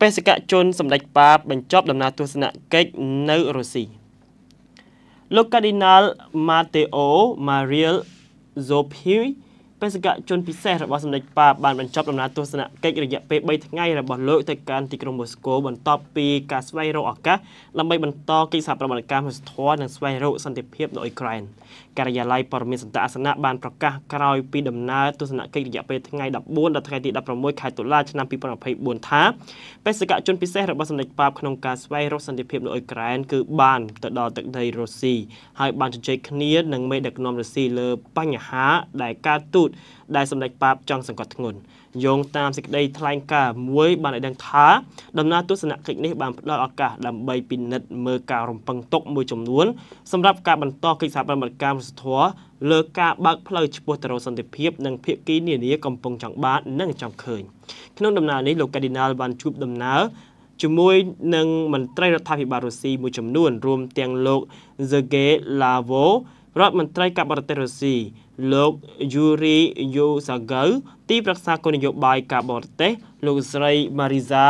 បេសកជនសម្ដេចប៉ាបបញ្ចប់ដំណើរទស្សនកិច្ចនៅរុស្ស៊ីលោកកាឌីណាល់ម៉ាតេអូម៉ារៀលโซพีបេសកជនពិសេសរបស់សម្ដេចប៉ាបានបញ្ចប់ដំណើរទស្សនកិច្ចរយៈពេល3ថ្ងៃរបស់លោកទៅកាន់ទីក្រុងម៉ូស្គូបន្ទាប់ពីការស្វែងរកឱកាសដើម្បីបន្តកិច្ចសហប្រតិបត្តិការមនុស្សធម៌និងស្វែងរកសន្តិភាពនៅអ៊ុយក្រែនការិយាល័យព័ត៌មានសន្តិអាសនៈបានប្រកាសក្រោយពីដំណើរទស្សនកិច្ចរយៈពេលថ្ងៃ14ដល់ថ្ងៃទី16ខែតុលាឆ្នាំ2024ថាបេសកជនពិសេសរបស់សម្ដេចប៉ាក្នុងការស្វែងរកសន្តិភាពនៅអ៊ុយក្រែនគឺបានទៅដល់ទឹកដីរុស្ស៊ីហើយបានជជែកគ្នានឹងមេដឹកនាំរុស្ស៊ីលើបញ្ហាដែលការទូតតដែលសម្ដេចបាបចង់សង្កត់ធ្ងន់យោងតាមសេចក្តីថ្លែងការណ៍មួយបានឲ្យដឹងថាដំណើរទស្សនកិច្ចនេះបានផ្ដល់ឱកាសដើម្បីពិនិត្យមើលការរំពឹងទុកមួយចំនួន សម្រាប់ការបន្តកិច្ចសហប្រតិបត្តិការរដ្ឋធម៌លើការបើកផ្លូវឆ្ពោះទៅរកសន្តិភាពនិងភាគីនានាកំពុងចង់បាននិងចង់ឃើញក្នុងដំណើរនេះលោកកាឌីណាល់បានជួបដំណើរជាមួយនឹងមន្ត្រីរដ្ឋាភិបាលរុស្ស៊ីមួយចំនួន រួមទាំងលោក Sergei Lavrov រដ្ឋមន្ត្រីការបរទេសរុស្ស៊ីលោកយូរីយូសាហ្គូទីប្រឹក្សាគោលនយោបាយការបរទេស លោកស្រីម៉ារីសា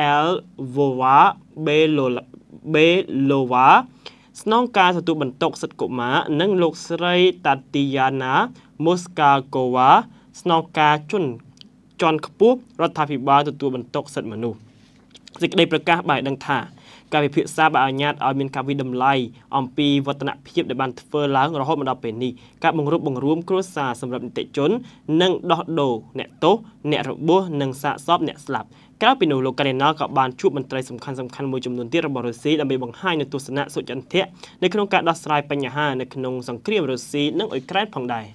អែលវូវ៉ាបេឡូបេឡូវ៉ាស្នងការទទួលបន្ទុកសិទ្ធិកុមារនិង លោកស្រីតាទីយ៉ាណាមូស្កាកូវ៉ាស្នងការជនជាន់ខ្ពស់រដ្ឋាភិបាលទទួលបន្ទុកសិទ្ធិមនុស្សសេចក្តីប្រកាសបានដឹងថាការពិភាក្សាបានអនុញ្ញាតឲ្យមានការវិតម្លៃអំពីវឌ្ឍនភាពដែលបានធ្វើឡើងរហូតមកដល់ពេលនេះការបង្រួបបង្រួមគ្រួសារសម្រាប់នីតិជន និងដោះដូរអ្នកទោសអ្នករបួសនិងសាកសពអ្នកស្លាប់ក្រៅពីនោះលោកការីណាក៏បានជួបមន្ត្រីសំខាន់សំខាន់មួយចំនួនទៀតរបស់រុស្ស៊ីដើម្បីបង្ហាញនូវទស្សនៈសុចន្ទៈនៅក្នុងការដោះស្រាយបញ្ហានៅក្នុងសង្គ្រាមរុស្ស៊ីនិងអ៊ុយក្រែនផងដែរ